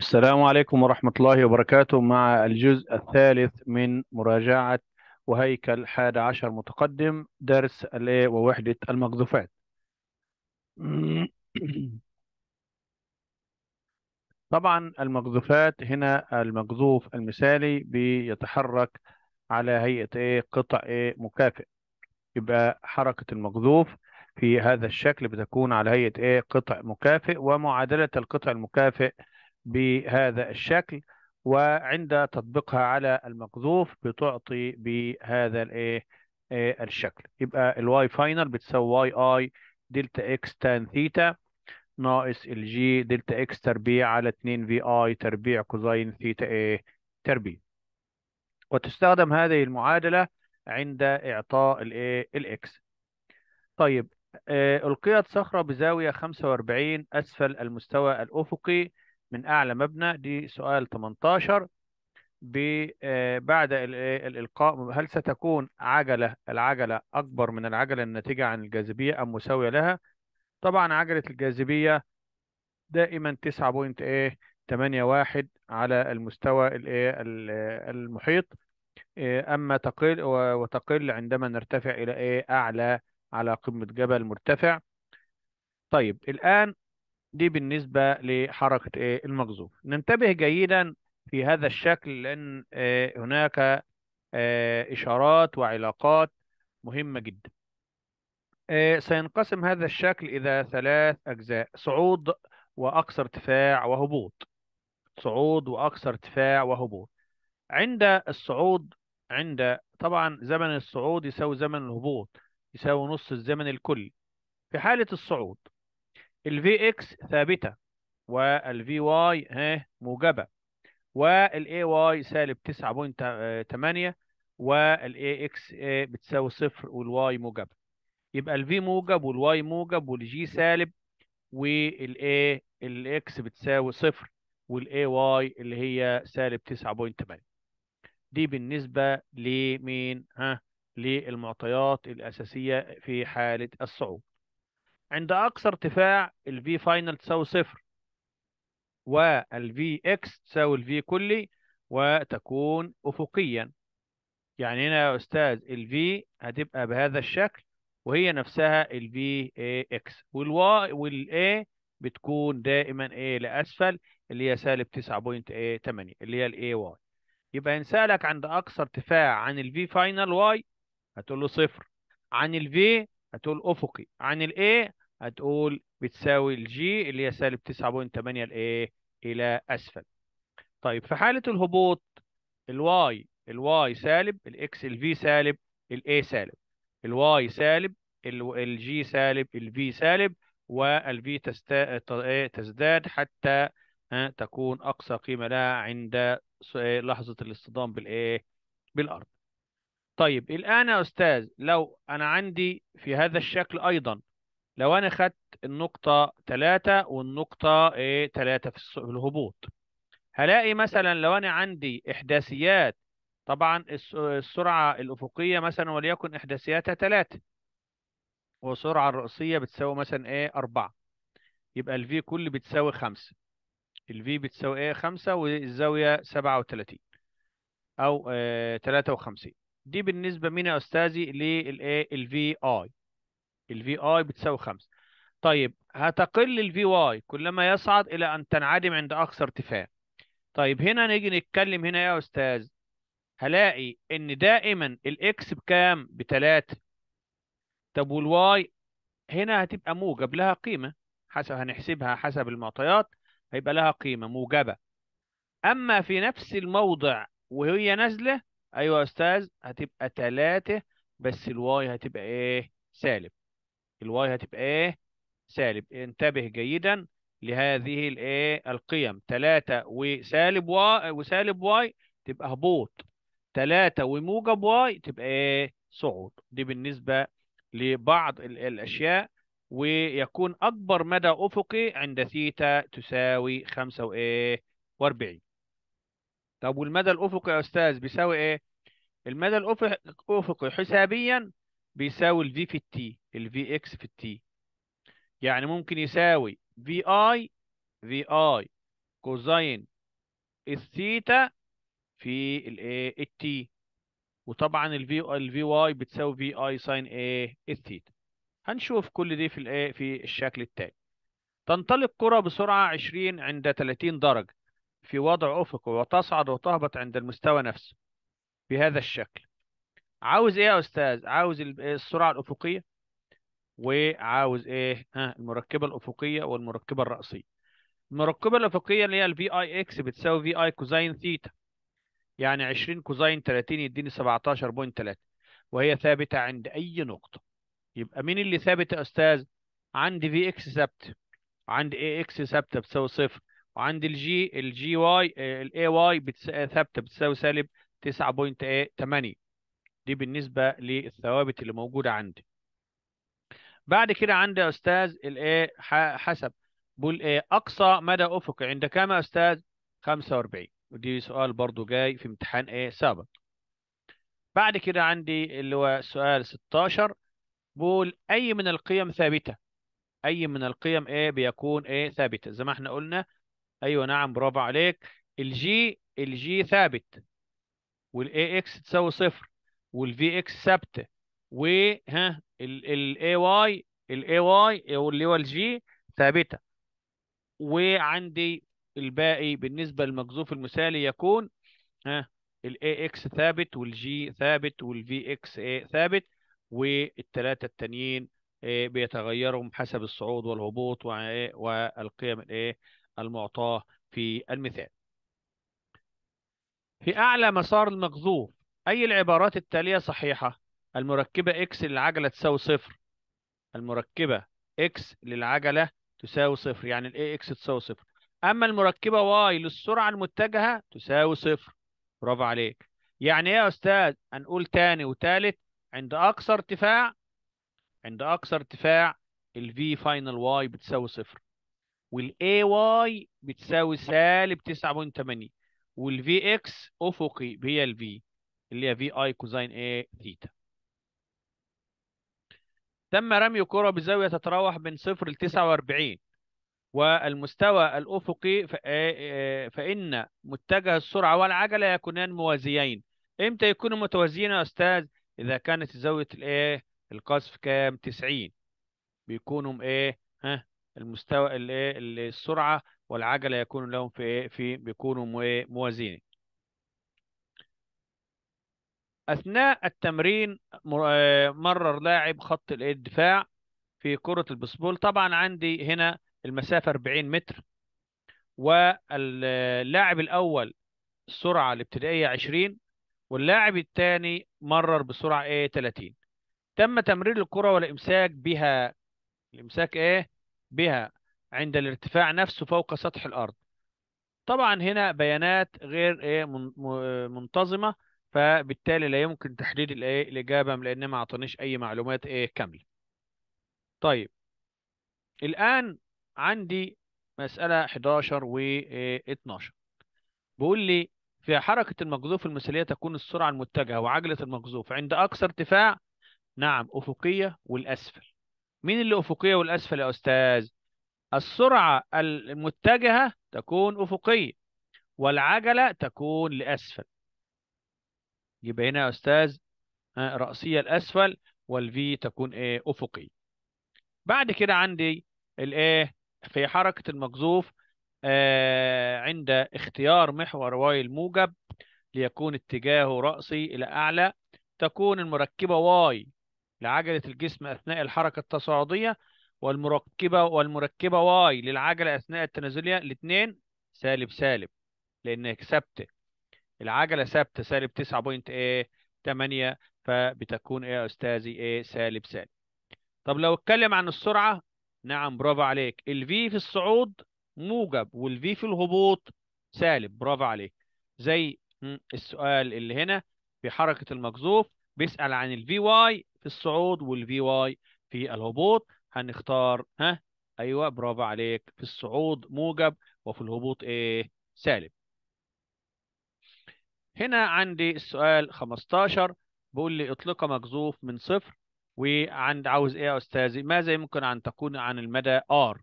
السلام عليكم ورحمة الله وبركاته مع الجزء الثالث من مراجعة وهيكل حاد عشر متقدم درس الإيه ووحدة المقذوفات طبعا المقذوفات هنا المقذوف المثالي بيتحرك على هيئة إيه قطع إيه مكافئ يبقى حركة المقذوف في هذا الشكل بتكون على هيئة إيه قطع مكافئ ومعادلة القطع المكافئ بهذا الشكل وعند تطبيقها على المقذوف بتعطي بهذا الايه إيه، الشكل يبقى الواي فاينل بتساوي واي اي دلتا اكس تان ثيتا ناقص الجي دلتا اكس تربيع على 2 في اي تربيع كوزين ثيتا ايه تربيع وتستخدم هذه المعادله عند اعطاء الايه الاكس طيب آه، القيت صخره بزاويه 45 اسفل المستوى الافقي من اعلى مبنى دي سؤال 18 آه، بعد آه، الإلقاء هل ستكون عجلة العجلة أكبر من العجلة الناتجة عن الجاذبية أم مساوية لها؟ طبعا عجلة الجاذبية دائما 9.81 إيه، على المستوى آه، المحيط أما تقل وتقل عندما نرتفع إلى إيه، أعلى على قمة جبل مرتفع طيب الآن دي بالنسبة لحركة إيه؟ المقذوف ننتبه جيدا في هذا الشكل لأن آه، هناك آه، إشارات وعلاقات مهمة جدا آه، سينقسم هذا الشكل إلى ثلاث أجزاء صعود وأقصى ارتفاع وهبوط صعود وأقصى ارتفاع وهبوط عند الصعود عند طبعا زمن الصعود يساوي زمن الهبوط يساوي نص الزمن الكلي في حالة الصعود الفي اكس ثابته والفي واي ها موجبه والاي واي سالب 9.8 والاي اكس بتساوي صفر والواي موجبه يبقى الفي موجب والواي موجب والجي سالب والاي الاكس بتساوي صفر والاي واي اللي هي سالب 9.8 دي بالنسبه لمين ها للمعطيات الاساسيه في حاله الصعود عند أقصى ارتفاع الـ V final تساوي صفر V اكس تساوي الـ V كلي وتكون أفقيا يعني هنا يا أستاذ الـ V هتبقى بهذا الشكل وهي نفسها ال Vx والواي A بتكون دائما ايه لأسفل اللي هي سالب 9.8 اللي هي الاي واي يبقى ان سالك عند اقصى ارتفاع عن الفي فاينل واي هتقول له صفر عن الفي هتقول افقي عن الاي هتقول بتساوي الجي اللي هي سالب 9.8 لايه الى اسفل طيب في حاله الهبوط الواي الواي سالب الاكس الفي سالب الاي سالب الواي سالب الجي سالب الفي سالب والفي إيه، تزداد حتى آه، تكون اقصى قيمه لها عند إيه، لحظه الاصطدام بالايه بالارض طيب الان يا استاذ لو انا عندي في هذا الشكل ايضا لو انا خدت النقطة 3 والنقطة ايه 3 في الهبوط هلاقي مثلا لو انا عندي احداثيات طبعا السرعة الافقية مثلا وليكن احداثياتها 3 والسرعة الرئيسية بتساوي مثلا ايه 4 يبقى الفي كل بتساوي 5 الفي بتساوي ايه 5 والزاوية 37 او آه 53 دي بالنسبة مين يا استاذي للايه الفي اي الفي اي بتساوي 5 طيب هتقل الفي واي كلما يصعد الى ان تنعدم عند اقصى ارتفاع طيب هنا نيجي نتكلم هنا يا استاذ هلاقي ان دائما الاكس بكام بتلاتة طب والواي هنا هتبقى موجب لها قيمه حسب هنحسبها حسب المعطيات هيبقى لها قيمه موجبه اما في نفس الموضع وهي نازله ايوه يا استاذ هتبقى 3 بس الواي هتبقى ايه سالب الواي هتبقى ايه سالب انتبه جيدا لهذه الايه القيم 3 وسالب واي وسالب واي تبقى هبوط 3 وموجب واي تبقى ايه صعود دي بالنسبه لبعض الاشياء ويكون اكبر مدى افقي عند ثيتا تساوي 5 وايه و40 طب والمدى الافقي يا استاذ بيساوي ايه المدى الافقي حسابيا بيساوي الفي في التي الفي اكس في التي يعني ممكن يساوي في اي في اي كوزين الثيتا في الايه التي وطبعا الفي الفي واي بتساوي في اي ساين ايه الثيتا هنشوف كل دي في الايه في الشكل التالي تنطلق كرة بسرعة 20 عند 30 درجة في وضع أفقي وتصعد وتهبط عند المستوى نفسه بهذا الشكل عاوز ايه يا استاذ عاوز السرعه الافقيه وعاوز ايه ها المركبه الافقيه والمركبه الراسيه المركبه الافقيه اللي هي الفي اي اكس بتساوي في اي كوزين ثيتا يعني 20 كوزين 30 يديني 17.3 وهي ثابته عند اي نقطه يبقى مين اللي ثابت يا استاذ عندي في اكس ثابته عند اي اكس ثابته بتساوي صفر وعند الجي الجي واي الاي آه، واي آه، ثابته بتساوي سالب 9.8 دي بالنسبة للثوابت اللي موجودة عندي بعد كده عندي يا أستاذ الإيه حسب بقول إيه أقصى مدى أفقي عند كام يا أستاذ 45 ودي سؤال برضو جاي في امتحان إيه سابق بعد كده عندي اللي هو سؤال 16 بقول أي من القيم ثابتة أي من القيم إيه بيكون إيه ثابتة زي ما إحنا قلنا أيوه نعم برافو عليك الجي الجي ثابت والاي اكس تساوي صفر والفي اكس ثابته وها الاي واي الاي واي واللي هو الجي ثابته وعندي الباقي بالنسبه للمجذوف المثالي يكون ها الاي اكس ثابت والجي ثابت والفي اكس اي ثابت والثلاثه التانيين آه، بيتغيرهم حسب الصعود والهبوط آه، والقيم الايه المعطاه في المثال في اعلى مسار المقذوف أي العبارات التالية صحيحة المركبة x للعجلة تساوي صفر المركبة x للعجلة تساوي صفر يعني الـ ax تساوي صفر أما المركبة y للسرعة المتجهة تساوي صفر برافو عليك يعني إيه يا أستاذ هنقول تاني وتالت عند أقصى ارتفاع عند أقصى ارتفاع الـ v final y بتساوي صفر والـ ay بتساوي سالب 9.8 والـ vx أفقي هي الـ v اللي هي في اي كوزين اي ثيتا تم رمي كرة بزاوية تتراوح بين 0 ل 49 والمستوى الأفقي آه، آه، فإن متجه السرعة والعجلة يكونان موازيين إمتى يكونوا متوازيين يا أستاذ؟ إذا كانت زاوية الإيه؟ القذف كام؟ 90 بيكونوا إيه؟ ها المستوى الإيه؟ السرعة والعجلة يكون لهم في إيه؟ في بيكونوا موازيين أثناء التمرين آه، مرر لاعب خط الدفاع في كرة البسبول طبعا عندي هنا المسافة 40 متر واللاعب الأول السرعة الابتدائية 20 واللاعب الثاني مرر بسرعة ايه 30 تم تمرير الكرة والإمساك بها الإمساك ايه بها عند الارتفاع نفسه فوق سطح الأرض طبعا هنا بيانات غير ايه آه، منتظمة فبالتالي لا يمكن تحديد الايه الاجابه لان ما اعطانيش اي معلومات ايه كامله طيب الان عندي مساله 11 و 12 إيه، بيقول لي في حركه المقذوف المثاليه تكون السرعه المتجهه وعجله المقذوف عند اقصى ارتفاع نعم افقيه والاسفل مين اللي افقيه والاسفل يا استاذ السرعه المتجهه تكون افقيه والعجله تكون لاسفل يبقى هنا يا أستاذ آه، رأسية لأسفل والفي تكون إيه أفقي بعد كده عندي الإيه في حركة المقذوف آه عند اختيار محور واي الموجب ليكون اتجاهه رأسي إلى أعلى تكون المركبة واي لعجلة الجسم أثناء الحركة التصاعدية والمركبة والمركبة واي للعجلة أثناء التنازلية الاثنين سالب سالب لأنك ثابتة العجله ثابته سالب 9.8 فبتكون ايه يا استاذي ايه سالب سالب طب لو اتكلم عن السرعه نعم برافو عليك الفي في الصعود موجب والفي في الهبوط سالب برافو عليك زي السؤال اللي هنا في حركه المقذوف بيسال عن الفي واي في الصعود والفي واي في الهبوط هنختار ها ايوه برافو عليك في الصعود موجب وفي الهبوط ايه سالب هنا عندي السؤال 15 بيقول لي اطلق مجذوف من صفر وعند عاوز ايه يا استاذي ماذا يمكن ان تكون عن المدى ار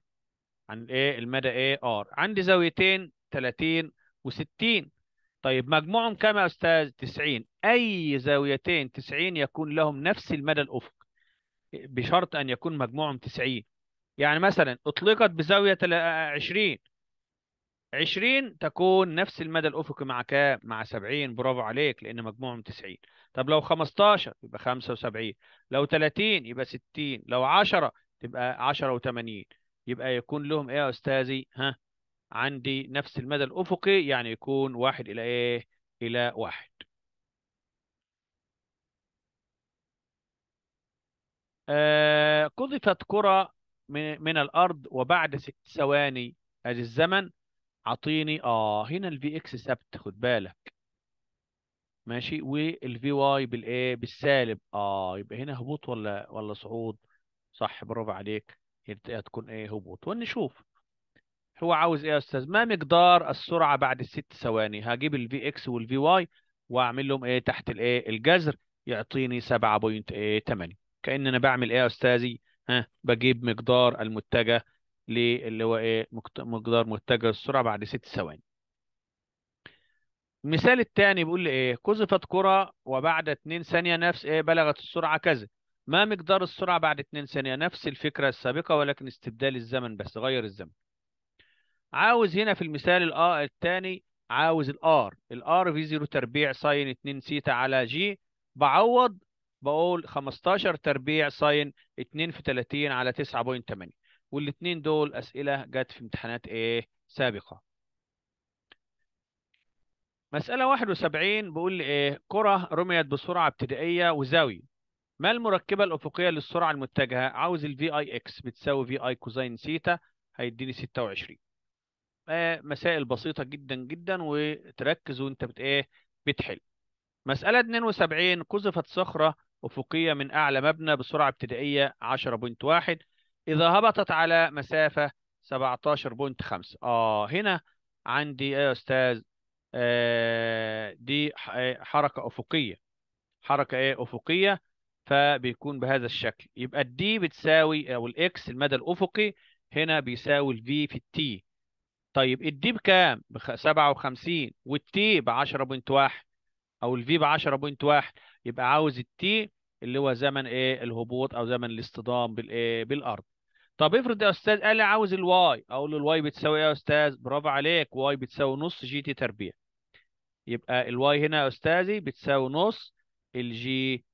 عن ايه المدى ايه ار عندي زاويتين 30 و60 طيب مجموعهم كام يا استاذ 90 اي زاويتين 90 يكون لهم نفس المدى الافق بشرط ان يكون مجموعهم 90 يعني مثلا اطلقت بزاويه 20 20 تكون نفس المدى الافقي مع كام؟ مع 70 برافو عليك لان مجموعهم 90 طب لو 15 يبقى 75 لو 30 يبقى 60 لو 10 تبقى 10 و80 يبقى يكون لهم ايه يا استاذي؟ ها عندي نفس المدى الافقي يعني يكون واحد الى ايه؟ الى واحد آه قذفت كرة من, من الأرض وبعد ست ثواني أدي الزمن اعطيني اه هنا الفي اكس ثابت خد بالك ماشي والفي واي بالايه بالسالب اه يبقى هنا هبوط ولا ولا صعود صح برافو عليك هتكون ايه هبوط ونشوف هو عاوز ايه يا استاذ ما مقدار السرعه بعد الست ثواني هجيب الفي اكس والفي واي واعمل لهم ايه تحت الايه الجذر يعطيني 7.8 كأن انا بعمل ايه يا استاذي ها بجيب مقدار المتجه للي هو ايه مقدار متجه السرعه بعد ست ثواني المثال الثاني بيقول لي ايه قذفت كره وبعد 2 ثانيه نفس ايه بلغت السرعه كذا ما مقدار السرعه بعد 2 ثانيه نفس الفكره السابقه ولكن استبدال الزمن بس غير الزمن عاوز هنا في المثال الآ آه الثاني عاوز الار الار في 0 تربيع ساين 2 سيتا على جي بعوض بقول 15 تربيع ساين 2 في 30 على 9.8 والاثنين دول اسئله جت في امتحانات ايه سابقه مساله 71 بيقول لي ايه كره رميت بسرعه ابتدائيه وزاويه ما المركبه الافقيه للسرعه المتجهه عاوز الفي اي اكس بتساوي في اي كوزين سيتا هيديني 26 آه، مسائل بسيطه جدا جدا وتركز وانت بت ايه بتحل مساله 72 قذفت صخره افقيه من اعلى مبنى بسرعه ابتدائيه 10.1 إذا هبطت على مسافة 17.5 آه هنا عندي إيه يا أستاذ آه دي آه، حركة أفقية حركة إيه أفقية فبيكون بهذا الشكل يبقى الدي بتساوي أو الإكس المدى الأفقي هنا بيساوي الفي في التي طيب الدي بكام؟ ب 57 والتي ب 10.1 أو الفي ب 10.1 يبقى عاوز التي اللي هو زمن ايه الهبوط او زمن الاصطدام بالايه بالارض طب افرض يا استاذ قال لي عاوز الواي اقول له الواي بتساوي ايه يا استاذ برافو عليك واي بتساوي نص جي تي تربيع يبقى الواي هنا يا استاذي بتساوي نص الجي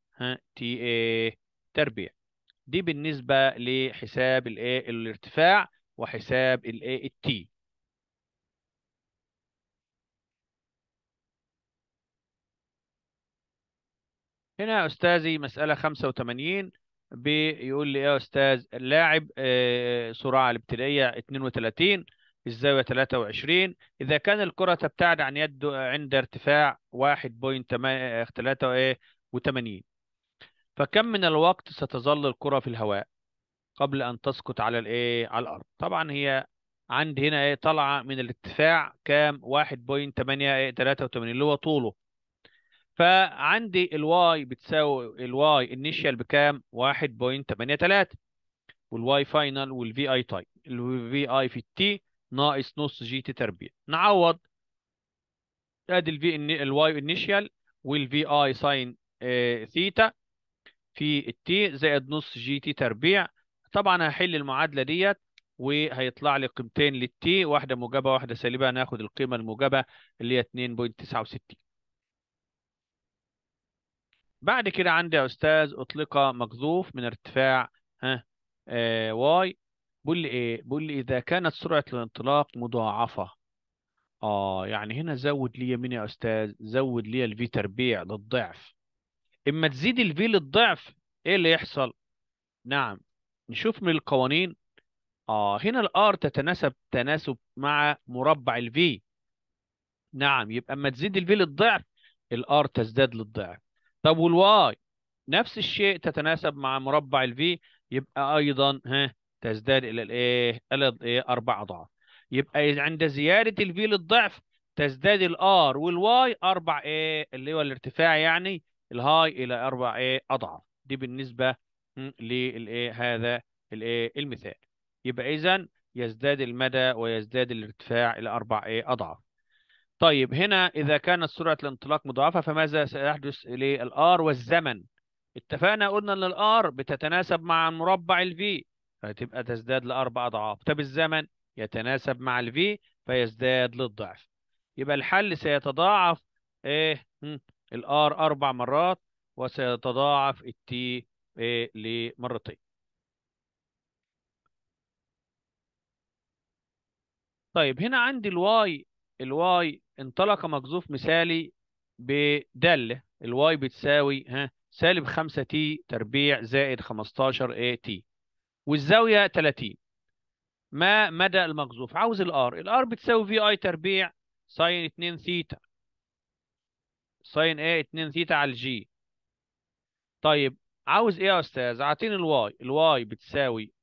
تي اي تربيع دي بالنسبه لحساب الاي الارتفاع وحساب الاي التي هنا يا استاذي مساله 85 بيقول يقول لي إيه يا استاذ اللاعب آه، سرعه الابتدائيه 32 الزاويه 23 اذا كان الكره تبتعد عن يده عند ارتفاع 1.83 آه، فكم من الوقت ستظل الكره في الهواء قبل ان تسقط على الايه على الارض طبعا هي عند هنا ايه طالعه من الارتفاع كام 1.83 إيه، اللي هو طوله فعندي الواي بتساوي الواي انيشال بكام 1.83 والواي فاينل والفي اي تايم الفي اي في التي ناقص نص جي تي تربيع نعوض ادي الفي الواي انيشال والفي اي ساين آه، ثيتا في التي زائد نص جي تي تربيع طبعا هحل المعادله ديت وهيطلع لي قيمتين للتي واحده موجبه واحده سالبه هناخد القيمه الموجبه اللي هي 2.69 بعد كده عندي يا أستاذ أطلق مقذوف من ارتفاع ها آه واي بيقول لي إيه؟ بيقول لي إذا كانت سرعة الانطلاق مضاعفة آه يعني هنا زود لي مين يا أستاذ؟ زود لي الفي تربيع للضعف إما تزيد الفي للضعف إيه اللي يحصل؟ نعم نشوف من القوانين آه هنا الآر تتناسب تناسب مع مربع الفي نعم يبقى اما تزيد الفي للضعف الآر تزداد للضعف طب والواي نفس الشيء تتناسب مع مربع الفي يبقى ايضا ها تزداد الى الايه الى الايه اربع اضعاف يبقى عند زياده الفي للضعف تزداد الار والواي اربع ايه اللي هو الارتفاع يعني الهاي الى اربع ايه اضعاف دي بالنسبه للايه هذا الايه المثال يبقى اذا يزداد المدى ويزداد الارتفاع الى اربع ايه اضعاف طيب هنا نعم. إذا كانت سرعة الانطلاق مضاعفة فماذا سيحدث للآر والزمن؟ اتفقنا قلنا إن الآر بتتناسب مع مربع الفي فتبقى تزداد لأربع أضعاف، طب الزمن يتناسب مع الفي فيزداد للضعف. يبقى الحل سيتضاعف إيه؟ الآر أربع مرات وسيتضاعف التي إيه لمرتين. طيب هنا عندي الواي الواي انطلق مجذوف مثالي بدالة الواي بتساوي ها سالب 5 تي تربيع زائد 15 اي تي والزاوية 30 ما مدى المجذوف عاوز الار الار بتساوي في اي تربيع ساين 2 ثيتا ساين ايه 2 ثيتا على الجي طيب عاوز ايه يا استاذ اعطيني الواي الواي بتساوي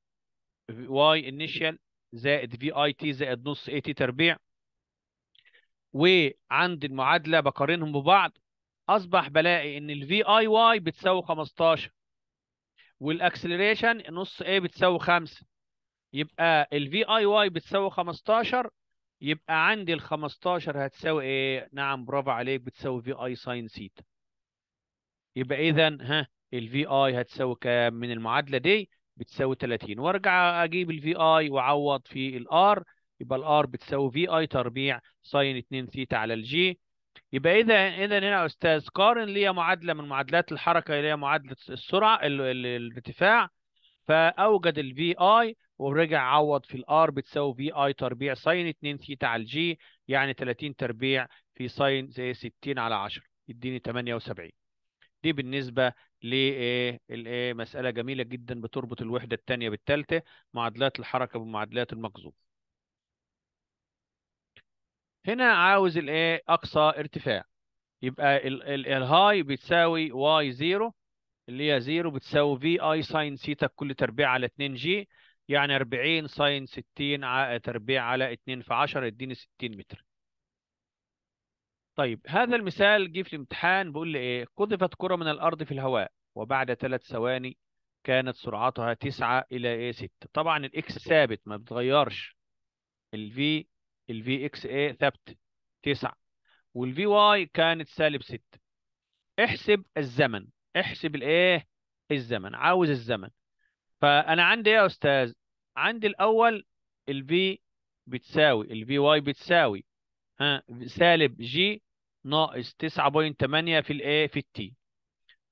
واي انيشال زائد في اي تي زائد نص اي تي تربيع وعندي المعادله بقارنهم ببعض اصبح بلاقي ان الفي اي واي بتساوي 15 والاكسلريشن نص اي بتساوي 5 يبقى الفي اي واي بتساوي 15 يبقى عندي ال 15 هتساوي ايه؟ نعم برافو عليك بتساوي في اي ساين سيتا. يبقى اذا ها الفي اي هتساوي كام من المعادله دي؟ بتساوي 30 وارجع اجيب الفي اي واعوض في الار يبقى الار بتساوي في اي تربيع ساين 2 ثيتا على الجي يبقى اذا اذا هنا يا استاذ قارن لي معادله من معادلات الحركه اللي هي معادله السرعه الارتفاع فاوجد الفي اي ورجع عوض في الار بتساوي في اي تربيع ساين 2 ثيتا على الجي يعني 30 تربيع في ساين زي 60 على 10 يديني 78 دي بالنسبه لايه الايه مساله جميله جدا بتربط الوحده الثانيه بالثالثه معادلات الحركه بمعادلات المقذوف هنا عاوز الايه اقصى ارتفاع يبقى الهاي بتساوي واي زيرو اللي هي زيرو بتساوي في اي ساين سيتا كل تربيع على 2 جي يعني 40 ساين 60 تربيع على 2 في 10 يديني 60 متر طيب هذا المثال جه في الامتحان بيقول لي ايه قذفت كرة من الارض في الهواء وبعد ثلاث ثواني كانت سرعتها 9 الى ايه 6 طبعا الاكس ثابت ما بتغيرش الفي ال في اكس اي ثابت 9 وال في واي كانت سالب 6 احسب الزمن احسب الايه الزمن عاوز الزمن فانا عندي ايه يا استاذ عندي الاول ال في بتساوي ال في واي بتساوي ها سالب جي ناقص 9.8 في الايه في التي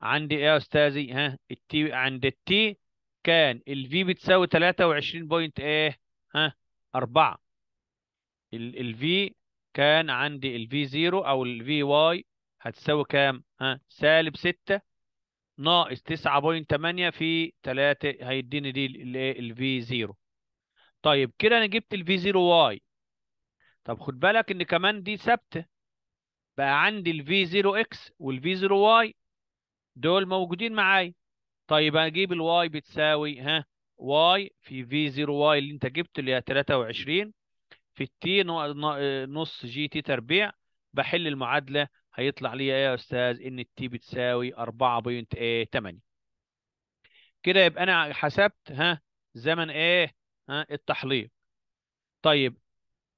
عندي ايه يا استاذي ها التي عند التي كان الفي بتساوي 23 ايه ها 4 ال V كان عندي ال v زيرو او ال واي هتساوي كام؟ ها سالب 6 ناقص 9.8 في 3 هيديني دي ال v زيرو طيب كده انا جبت ال v زيرو واي طب خد بالك ان كمان دي ثابته بقى عندي ال 0 زيرو اكس v زيرو واي دول موجودين معايا طيب هجيب الواي بتساوي ها واي في في زيرو واي اللي انت جبته اللي هي 23 في التي نص جي تي تربيع بحل المعادلة هيطلع لي ايه يا أستاذ إن التي بتساوي 4.8 إيه كده يبقى أنا حسبت ها زمن ايه ها التحليق طيب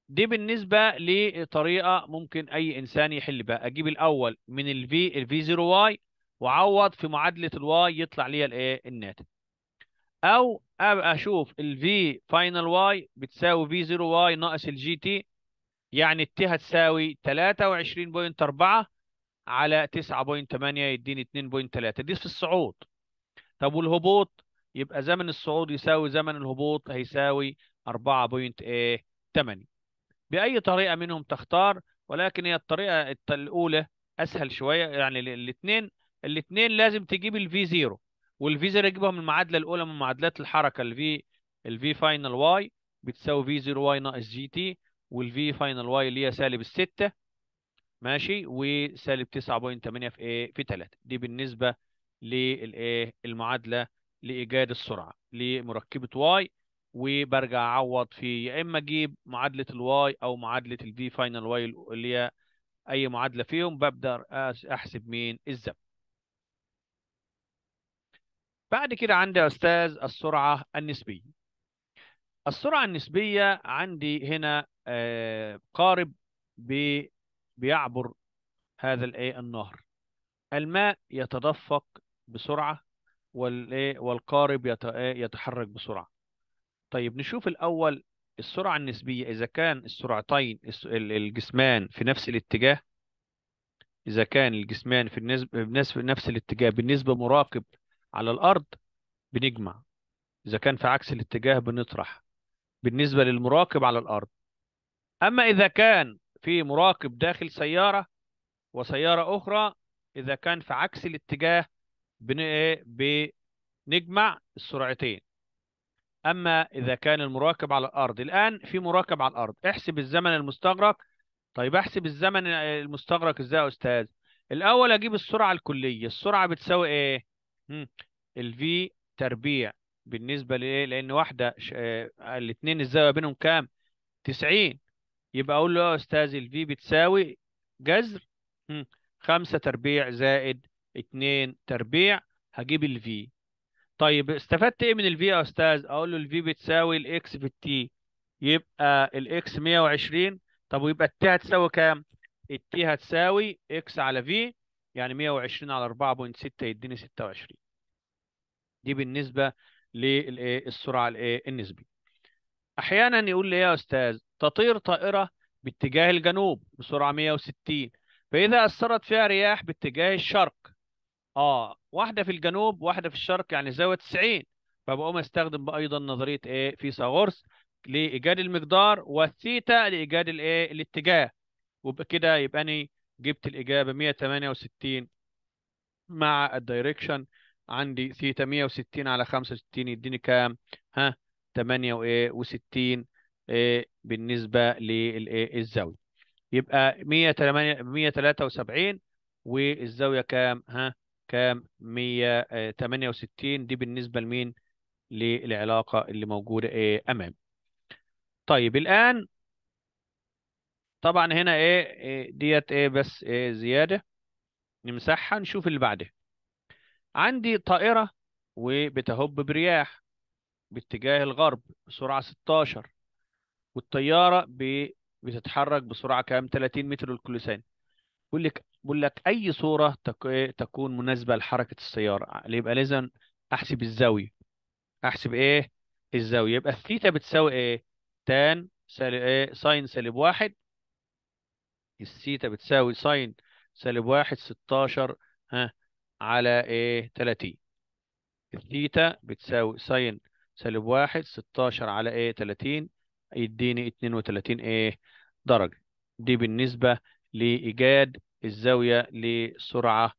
دي بالنسبة لطريقة ممكن أي إنسان يحل بها أجيب الأول من الـ v 0 واي وعوض في معادلة الواي يطلع لي الايه الناتج أو ابقى اشوف الفي فاينل واي بتساوي في 0 واي ناقص الجي تي يعني التي هتساوي 23.4 على 9.8 يديني 2.3 دي في الصعود طب والهبوط يبقى زمن الصعود يساوي زمن الهبوط هيساوي 4.8 بأي طريقة منهم تختار ولكن هي الطريقة الأولى أسهل شوية يعني الاثنين الاثنين لازم تجيب الفي 0 والفي اجيبها من المعادله الاولى من معادلات الحركه الفي الفي فاينل واي بتساوي في 0 واي ناقص جي تي والفي فاينل واي اللي هي سالب الستة ماشي وسالب 9.8 في ايه في 3 دي بالنسبه للايه المعادله لايجاد السرعه لمركبه واي وبرجع اعوض في يا اما اجيب معادله الواي او معادله الفي فاينل واي اللي هي اي معادله فيهم ببدا احسب مين الزب بعد كده عندي يا أستاذ السرعة النسبية السرعة النسبية عندي هنا آه، قارب بي بيعبر هذا الايه النهر الماء يتدفق بسرعة والايه والقارب إيه؟ يتحرك بسرعة طيب نشوف الأول السرعة النسبية إذا كان السرعتين الجسمان في نفس الاتجاه إذا كان الجسمان في نفس الاتجاه بالنسبة مراقب على الأرض بنجمع إذا كان في عكس الاتجاه بنطرح بالنسبة للمراقب على الأرض أما إذا كان في مراقب داخل سيارة وسيارة أخرى إذا كان في عكس الاتجاه إيه؟ بنجمع السرعتين أما إذا كان المراقب على الأرض الآن في مراقب على الأرض احسب الزمن المستغرق طيب احسب الزمن المستغرق ازاي يا أستاذ الأول أجيب السرعة الكلية السرعة بتساوي إيه الفي تربيع بالنسبه لايه لان واحده ش... آه، الاثنين الزاويه بينهم كام 90 يبقى اقول له يا استاذ الفي بتساوي جذر 5 تربيع زائد 2 تربيع هجيب الفي طيب استفدت ايه من الفي يا استاذ اقول له الفي بتساوي الاكس في التي يبقى الاكس 120 طب ويبقى التي هتساوي كام التي هتساوي اكس على في يعني 120 على 4.6 يديني 26 دي بالنسبه للسرعه الايه النسبي احيانا يقول لي يا استاذ تطير طائره باتجاه الجنوب بسرعه 160 فاذا اثرت فيها رياح باتجاه الشرق اه واحده في الجنوب واحده في الشرق يعني زاويه 90 فبقوم استخدم بقى ايضا نظريه ايه فيثاغورس لايجاد المقدار والثيتا لايجاد الايه الاتجاه وبكده يبقى اني جبت الاجابه 168 مع الدايركشن عندي ثيتا 160 على 65 يديني كام؟ ها 8 وايه و60 ايه بالنسبه للايه الزاويه يبقى 173 والزاويه كام؟ ها كام 168 آه، دي بالنسبه لمين؟ للعلاقه اللي موجوده ايه امامي. طيب الان طبعا هنا ايه, إيه، ديت ايه بس ايه زياده نمسحها نشوف اللي بعده عندي طائرة وبتهب برياح باتجاه الغرب بسرعة 16 والطيارة بتتحرك بسرعة كام 30 متر لكل ثانية بقول لك بقول لك أي صورة تكون مناسبة لحركة السيارة يبقى لازم أحسب الزاوية أحسب إيه الزاوية يبقى الثيتا بتساوي إيه تان سالب إيه ساين سالب واحد الثيتا بتساوي ساين سالب واحد 16 ها على ايه 30 الثيتا بتساوي ساين سالب واحد 16 على ايه 30 يديني 32 ايه درجة دي بالنسبة لإيجاد الزاوية لسرعة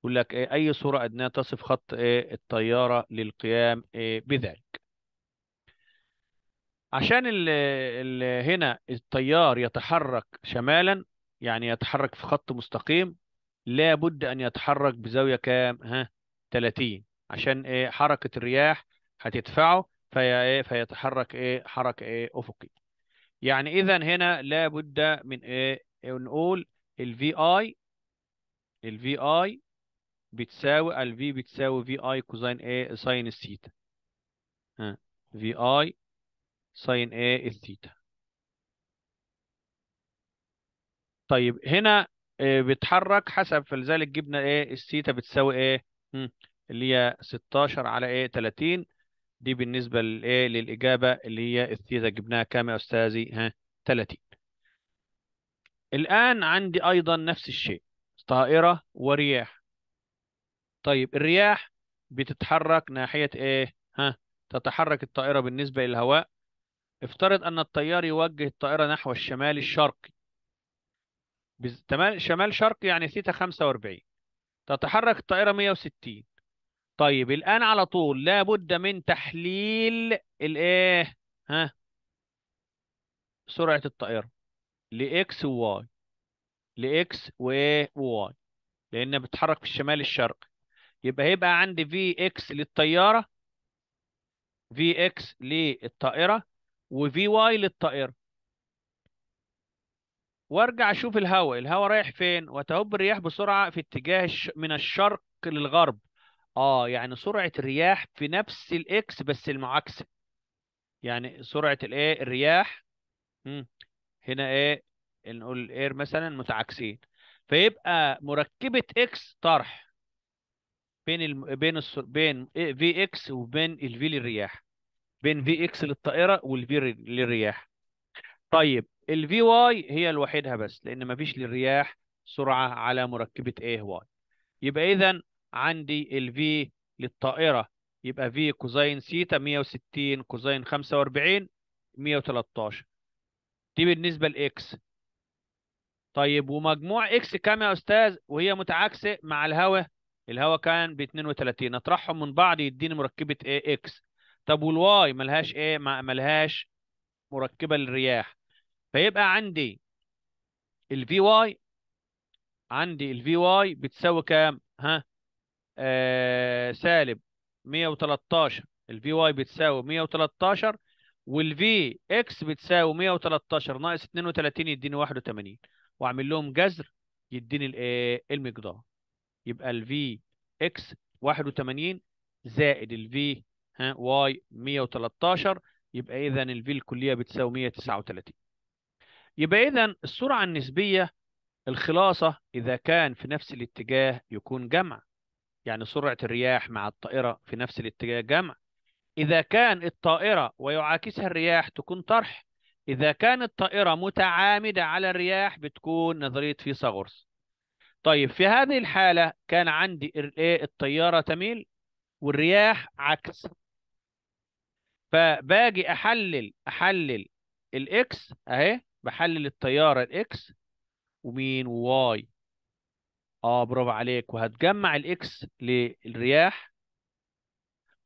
يقول لك إيه أي صورة أدناها تصف خط إيه الطيارة للقيام إيه بذلك عشان الـ الـ هنا التيار يتحرك شمالا يعني يتحرك في خط مستقيم لابد أن يتحرك بزاوية كام؟ ها 30 عشان إيه حركة الرياح هتدفعه فيا إيه فيتحرك إيه حركة إيه أفقي يعني إذا هنا لابد من إيه نقول الفي اي الفي اي بتساوي الفي بتساوي في اي كوزين ايه ساين الثيتا ها في اي ساين ايه الثيتا طيب هنا آه، بيتحرك حسب فلذلك جبنا ايه الثيتا بتساوي ايه اللي هي 16 على ايه 30 دي بالنسبه للايه للاجابه اللي هي الثيتا جبناها كام يا استاذي ها 30 الان عندي ايضا نفس الشيء طائره ورياح طيب الرياح بتتحرك ناحيه ايه ها تتحرك الطائره بالنسبه للهواء افترض ان التيار يوجه الطائره نحو الشمال الشرقي شمال شرق يعني ثيتا 45 تتحرك الطائرة 160 طيب الآن على طول لابد من تحليل الإيه؟ ها؟ سرعة الطائرة لإكس وواي لإكس وواي لأنها بتتحرك في الشمال الشرقي يبقى هيبقى عندي في إكس للطيارة في إكس للطائرة وفي واي للطائرة وارجع اشوف الهواء الهواء رايح فين وتهب الرياح بسرعه في اتجاه الش... من الشرق للغرب اه يعني سرعه الرياح في نفس الاكس بس المعاكسه يعني سرعه الايه الرياح مم. هنا ايه نقول الاير مثلا متعاكسين فيبقى مركبه اكس طرح بين ال... بين السر... بين في اكس وبين الفي للرياح بين في اكس للطائره والفي للرياح طيب الفي واي هي لوحدها بس لان مفيش للرياح سرعه على مركبه ايه واي يبقى اذا عندي الفي للطائره يبقى في كوزين سيتا 160 كوزين 45 113 دي بالنسبه لاكس طيب ومجموع اكس كام يا استاذ وهي متعاكسه مع الهواء الهواء كان ب 32 اطرحهم من بعض يديني مركبه ايه اكس طب والواي ملهاش ايه ملهاش مركبه للرياح فيبقى عندي ال في واي عندي ال في واي بتساوي كام؟ ها؟ آه سالب 113 ال في واي بتساوي 113 وال في اكس بتساوي 113 ناقص 32 يديني 81 واعمل لهم جذر يديني الايه؟ المقدار يبقى ال في اكس 81 زائد ال في ها واي 113 يبقى اذا ال في الكليه بتساوي 139 يبقى إذا السرعة النسبية الخلاصة إذا كان في نفس الاتجاه يكون جمع يعني سرعة الرياح مع الطائرة في نفس الاتجاه جمع إذا كان الطائرة ويعاكسها الرياح تكون طرح إذا كانت الطائرة متعامدة على الرياح بتكون نظرية فيثاغورس طيب في هذه الحالة كان عندي الطيارة تميل والرياح عكس فباجي أحلل أحلل الإكس أهي بحلل التيار الاكس ومين وواي اه برافو عليك وهتجمع الاكس للرياح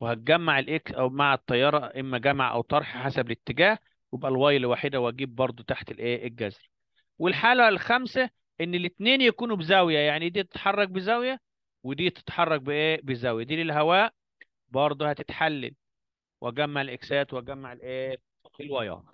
وهتجمع الاكس او مع الطياره اما جمع او طرح حسب الاتجاه يبقى الواي لوحدها واجيب برضو تحت الايه الجذر والحاله الخامسه ان الاثنين يكونوا بزاويه يعني دي تتحرك بزاويه ودي تتحرك بايه بزاويه دي للهواء برضو هتتحلل واجمع الاكسات واجمع الايه الوايات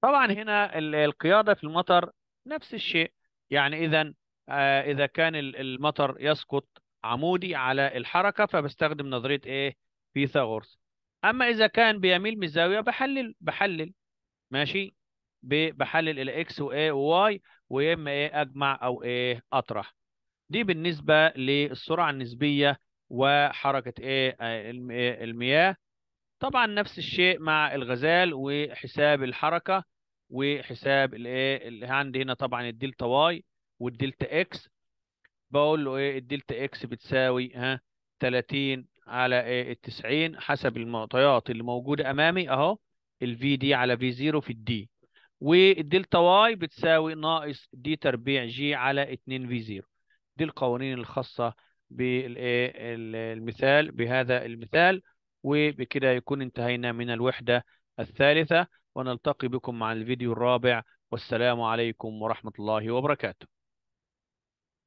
طبعا هنا القياده في المطر نفس الشيء يعني اذا آه، اذا كان المطر يسقط عمودي على الحركه فبستخدم نظريه ايه فيثاغورس اما اذا كان بيميل من الزاويه بحلل بحلل ماشي بحلل الى اكس وايه وواي ويا اما ايه اجمع او ايه اطرح دي بالنسبه للسرعه النسبيه وحركه ايه, آه، إيه، المياه طبعا نفس الشيء مع الغزال وحساب الحركه وحساب الايه اللي عندي هنا طبعا الدلتا واي والدلتا اكس بقول له ايه الدلتا اكس بتساوي ها 30 على ايه ال 90 حسب المعطيات اللي موجوده امامي اهو الفي دي على في زيرو في الدي والدلتا واي بتساوي ناقص دي تربيع جي على 2 في زيرو دي القوانين الخاصه بالمثال إيه، بهذا المثال وبكده يكون انتهينا من الوحدة الثالثة ونلتقي بكم مع الفيديو الرابع والسلام عليكم ورحمة الله وبركاته